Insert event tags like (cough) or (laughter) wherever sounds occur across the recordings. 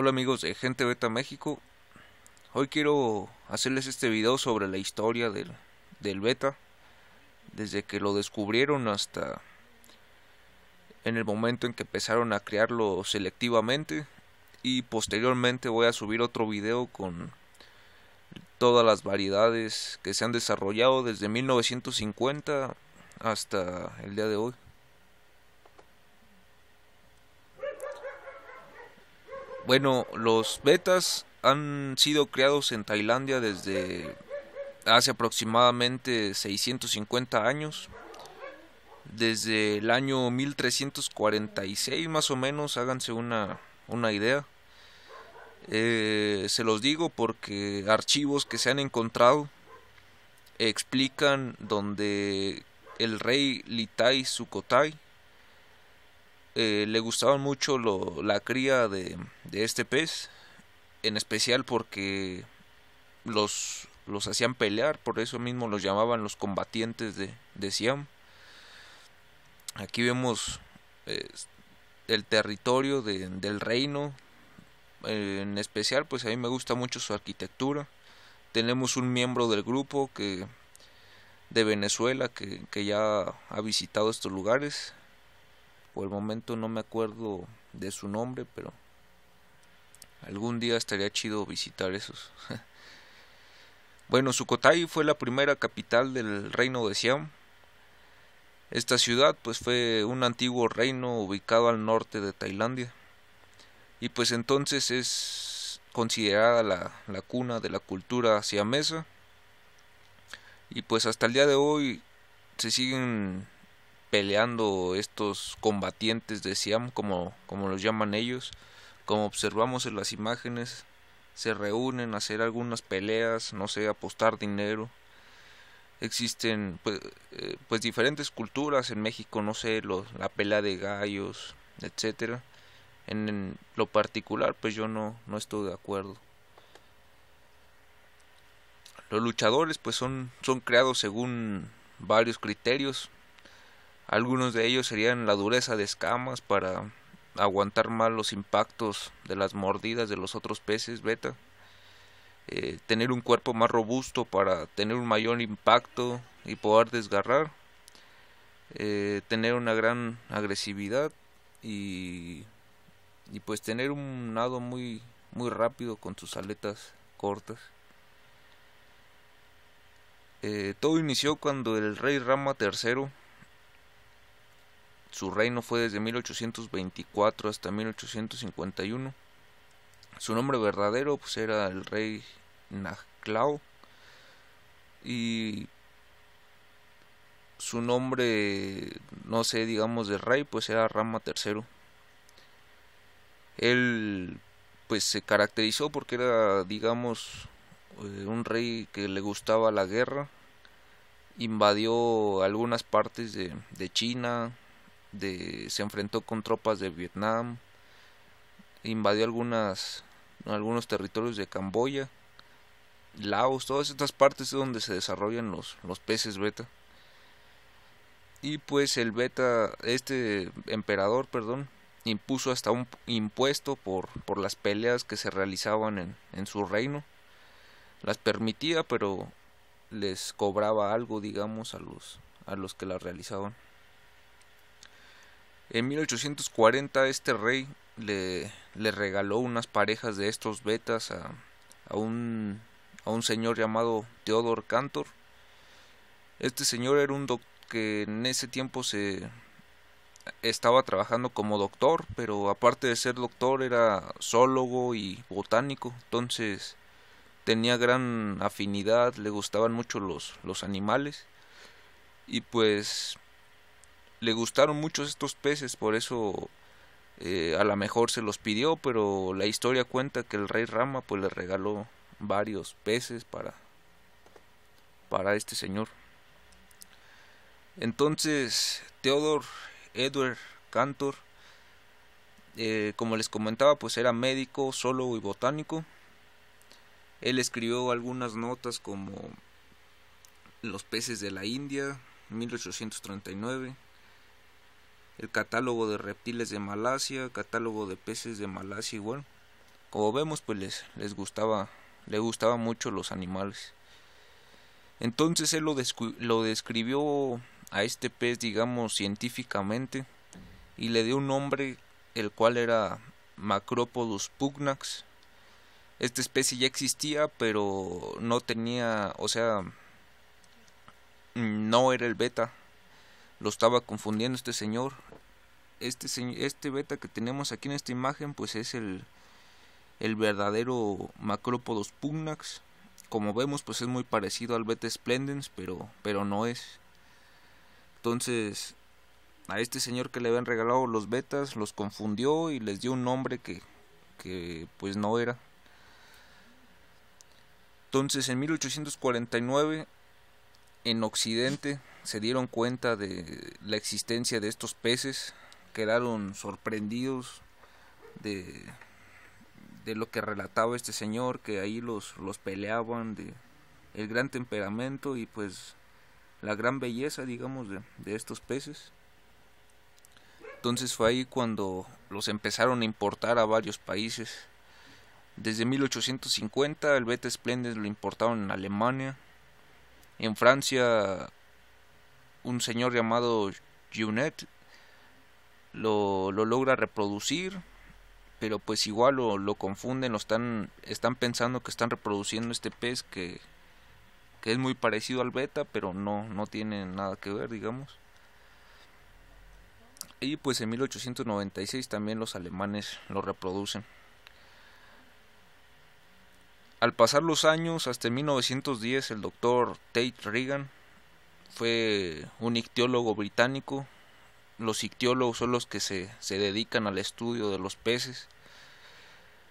Hola amigos de Gente Beta México. Hoy quiero hacerles este video sobre la historia del, del beta. Desde que lo descubrieron hasta en el momento en que empezaron a crearlo selectivamente. Y posteriormente voy a subir otro video con todas las variedades que se han desarrollado desde 1950 hasta el día de hoy. Bueno, los betas han sido creados en Tailandia desde hace aproximadamente 650 años. Desde el año 1346 más o menos, háganse una, una idea. Eh, se los digo porque archivos que se han encontrado explican donde el rey Litai Sukhothai eh, le gustaban mucho la cría de, este pez, en especial porque los, hacían pelear, por eso mismo los llamaban los combatientes de, de Siam. Aquí vemos eh, el territorio del reino, eh, en especial pues a mí me gusta mucho su arquitectura. Tenemos un miembro del grupo que de Venezuela que ya ha visitado estos lugares por el momento no me acuerdo de su nombre, pero algún día estaría chido visitar esos. (laughs) bueno, Sukhothai fue la primera capital del reino de Siam. Esta ciudad pues fue un antiguo reino ubicado al norte de Tailandia. Y pues entonces es considerada la, la cuna de la cultura siamesa. Y pues hasta el día de hoy se siguen peleando estos combatientes de como, como los llaman ellos. Como observamos en las imágenes, se reúnen a hacer algunas peleas, no sé, apostar dinero. Existen pues, eh, pues diferentes culturas en México, no sé, los, la pelea de gallos, etcétera. En, en, lo particular, pues yo no, no estoy de acuerdo. Los luchadores pues son, son creados según varios criterios, algunos de ellos serían la dureza de escamas para aguantar mal los impactos de las mordidas de los otros peces beta. Eh, tener un cuerpo más robusto para tener un mayor impacto y poder desgarrar. Eh, tener una gran agresividad y, y pues tener un nado muy, muy rápido con sus aletas cortas. Eh, todo inició cuando el rey Rama III su reino fue desde 1824 hasta 1851. Su nombre verdadero pues, era el rey Nahclao y su nombre, no sé, digamos de rey, pues era Rama III. Él pues se caracterizó porque era, digamos, eh, un rey que le gustaba la guerra, invadió algunas partes de China, se enfrentó con tropas de Vietnam, invadió algunas, algunos territorios de Camboya, Laos, todas estas partes es donde se desarrollan los, los peces beta. Y pues el beta, este emperador, perdón, impuso hasta un impuesto por, por las peleas que se realizaban en, en su reino. Las permitía, pero les cobraba algo, digamos, a los, a los que las realizaban. En 1840 este rey le, le regaló unas parejas de estos betas a, un, señor llamado Theodor Cantor. Este señor era un doctor que en ese tiempo se estaba trabajando como doctor, pero aparte de ser doctor era zoólogo y botánico, entonces tenía gran afinidad, le gustaban mucho los, los animales y pues le gustaron mucho estos peces, por eso eh, a lo mejor se los pidió, pero la historia cuenta que el rey Rama pues le regaló varios peces para para este señor. Entonces, Teodor Edward Cantor, eh, como les comentaba, pues era médico, solo y botánico. Él escribió algunas notas como Los peces de la India, 1839 el catálogo de reptiles de Malasia, catálogo de peces de Malasia igual. como vemos, pues les, gustaba, le gustaba mucho los animales. Entonces él lo, lo describió a este pez, digamos, científicamente y le dio un nombre el cual era Macropodus pugnax. Esta especie ya existía, pero no tenía, o sea, no era el beta. Lo estaba confundiendo este señor este, este beta que tenemos aquí en esta imagen pues es el, el verdadero Macrópodos pugnax. Como vemos pues es muy parecido al beta splendens pero, pero no es. Entonces a este señor que le habían regalado los betas los confundió y les dio un nombre que, que pues no era. Entonces en 1849 en Occidente se dieron cuenta de la existencia de estos peces quedaron sorprendidos de, lo que relataba este señor, que ahí los, los peleaban, de el gran temperamento y pues la gran belleza, digamos, de, estos peces. Entonces fue ahí cuando los empezaron a importar a varios países. Desde 1850 el Beta lo importaron en Alemania. En Francia un señor llamado Junet lo, logra reproducir, pero pues igual lo, confunden, lo están, están pensando que están reproduciendo este pez que, es muy parecido al beta, pero no, no tiene nada que ver, digamos. Y pues en 1896 también los alemanes lo reproducen. Al pasar los años, hasta 1910, el doctor Tate Reagan fue un ictiólogo británico los ictiólogos son los que se, dedican al estudio de los peces.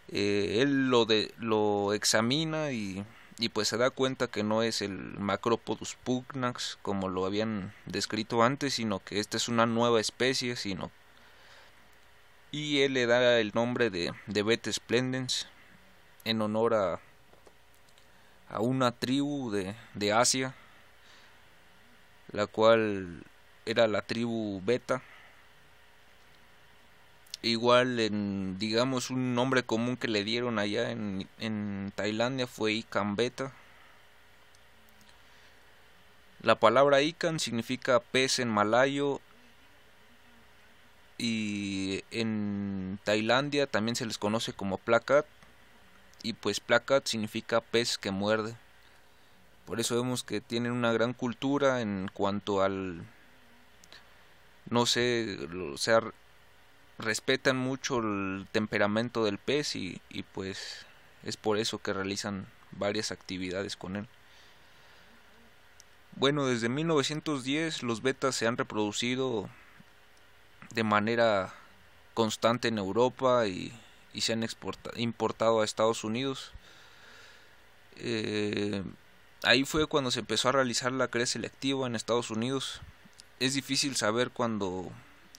Eh, él lo, de, lo examina y, pues se da cuenta que no es el Macropodus pugnax como lo habían descrito antes, sino que esta es una nueva especie, sino y él le da el nombre de, de en honor a, a una tribu de, de Asia, la cual era la tribu beta. Igual, en, digamos, un nombre común que le dieron allá en, en Tailandia fue Ikan Beta. La palabra Ikan significa pez en malayo y en Tailandia también se les conoce como placat y pues placat significa pez que muerde. Por eso vemos que tienen una gran cultura en cuanto al no sé, o sea, respetan mucho el temperamento del pez y, pues es por eso que realizan varias actividades con él. Bueno, desde 1910 los betas se han reproducido de manera constante en Europa y, se han exportado, importado a Estados Unidos. Eh, ahí fue cuando se empezó a realizar la cría selectiva en Estados Unidos es difícil saber cuando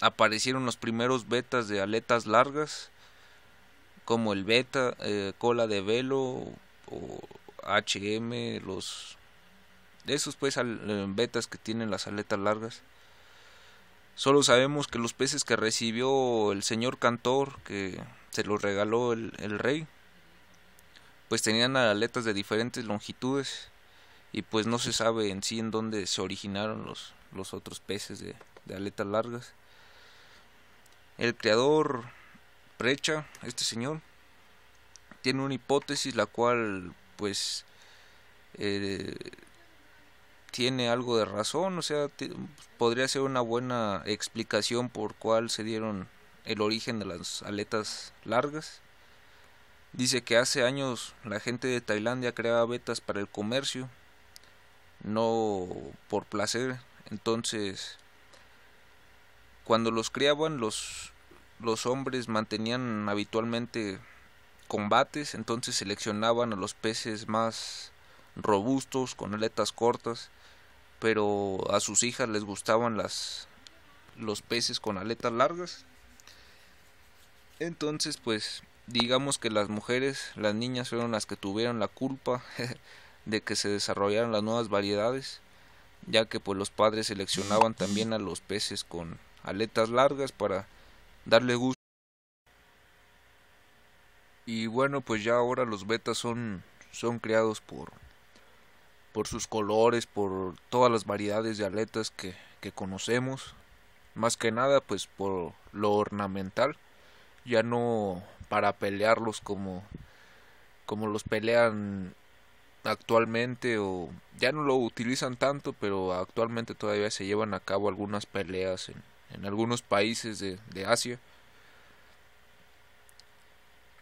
aparecieron los primeros betas de aletas largas, como el beta, eh, cola de velo o HM, los esos pues eh, betas que tienen las aletas largas. Solo sabemos que los peces que recibió el señor cantor, que se los regaló el rey, pues tenían aletas de diferentes longitudes y pues no se sabe en sí en dónde se originaron los, los otros peces de, aletas largas. El creador Precha, este señor, tiene una hipótesis la cual pues eh, tiene algo de razón, o sea, podría ser una buena explicación por cuál se dieron el origen de las aletas largas. Dice que hace años la gente de Tailandia creaba vetas para el comercio, no por placer, entonces, cuando los criaban, los, los hombres mantenían habitualmente combates, entonces seleccionaban a los peces más robustos, con aletas cortas, pero a sus hijas les gustaban las los peces con aletas largas. Entonces, pues digamos que las mujeres, las niñas fueron las que tuvieron la culpa (laughs) de que se desarrollaran las nuevas variedades ya que pues los padres seleccionaban también a los peces con aletas largas para darle gusto. Y bueno, pues ya ahora los betas son son criados por por sus colores, por todas las variedades de aletas que, que conocemos, más que nada pues por lo ornamental, ya no para pelearlos como como los pelean actualmente o ya no lo utilizan tanto, pero actualmente todavía se llevan a cabo algunas peleas en, algunos países de, Asia.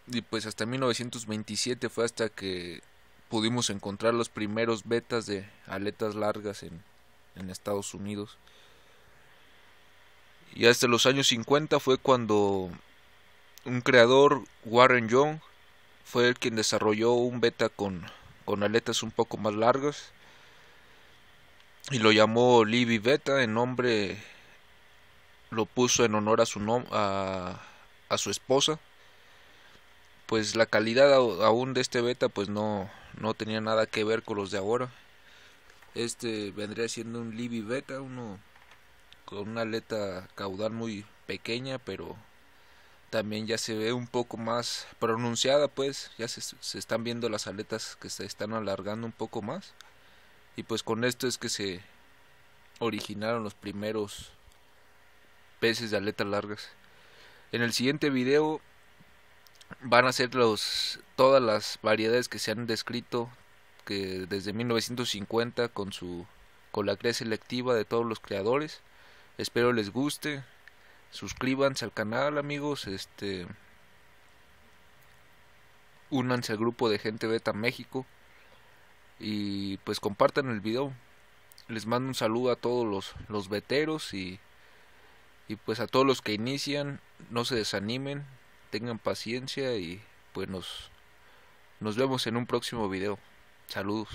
Y pues hasta 1927 fue hasta que pudimos encontrar los primeros betas de aletas largas en, en Estados Unidos. Y hasta los años 50 fue cuando un creador, Warren Young, fue el quien desarrolló un beta con con aletas un poco más largas y lo llamó Libby Beta en nombre lo puso en honor a su a, su esposa pues la calidad aún de este beta pues no no tenía nada que ver con los de ahora este vendría siendo un Libby Beta uno con una aleta caudal muy pequeña pero también ya se ve un poco más pronunciada, pues ya se, están viendo las aletas que se están alargando un poco más. Y pues con esto es que se originaron los primeros peces de aletas largas. En el siguiente video van a ser los todas las variedades que se han descrito que desde 1950 con su con la cría selectiva de todos los creadores. Espero les guste suscríbanse al canal amigos, este únanse al grupo de gente beta México y pues compartan el video. Les mando un saludo a todos los, los veteros y, pues a todos los que inician, no se desanimen, tengan paciencia y pues nos, nos vemos en un próximo video. Saludos.